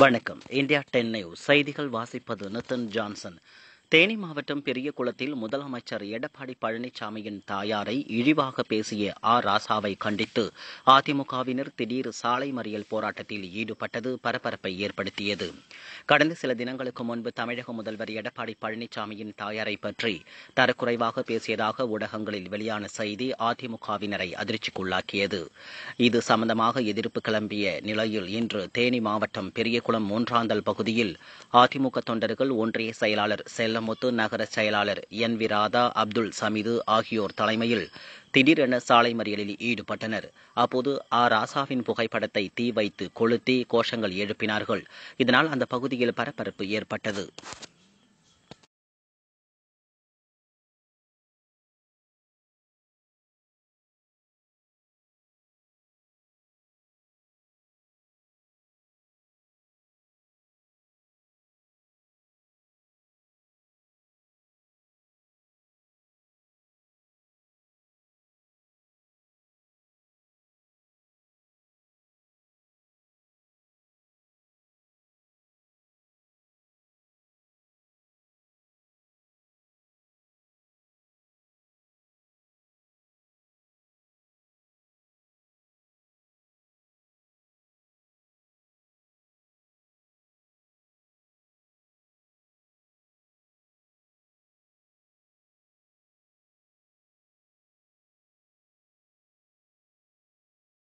வணக்கம் India ten news செய்திகள் வாசிப்பது நிதின் ஜான்சன் தேனி மாவட்டம் பெரிய குளத்தில் முதலமைச்சர் எடப்பாடி பழனிசாமியின் தாயாரை இழிவாக பேசிய ஆ ராசாவை கண்டித்து அதிமுகவினர் திடீர் சாலை மறியல் போராட்டத்தில் ஈடுபட்டது பரபரப்பை ஏற்படுத்தியது கடந்த சில தினங்களுக்கு முன்பு தமிழக முதல்வர் எடப்பாடி பழனிசாமியின் தாயாரை பற்றி தரக்குறைவாக பேசியதாக ஊடகங்களில் வெளியான செய்தி அதிமுகவினரை அதிர்ச்சிக்குள்ளாக்கியது இது சம்பந்தமாக எதிர்ப்பு கிளம்பிய நிலையில் இன்று தேனி மாவட்டம் பெரியகுளம் மூன்றாந்தல் பகுதியில் அதிமுக தொண்டர்கள் ஒன்றிய செயலாளர் செல்ல செல்லமுத்து நகர செயலாளர் என் வி ராதா அப்துல் சமீது ஆகியோர் தலைமையில் திடீரென சாலை மறியலில் ஈடுபட்டனர் அப்போது ஆ ராசாவின் புகைப்படத்தை தீ வைத்து கொளுத்தி கோஷங்கள் எழுப்பினார்கள் இதனால் அந்த பகுதியில் பரபரப்பு ஏற்பட்டது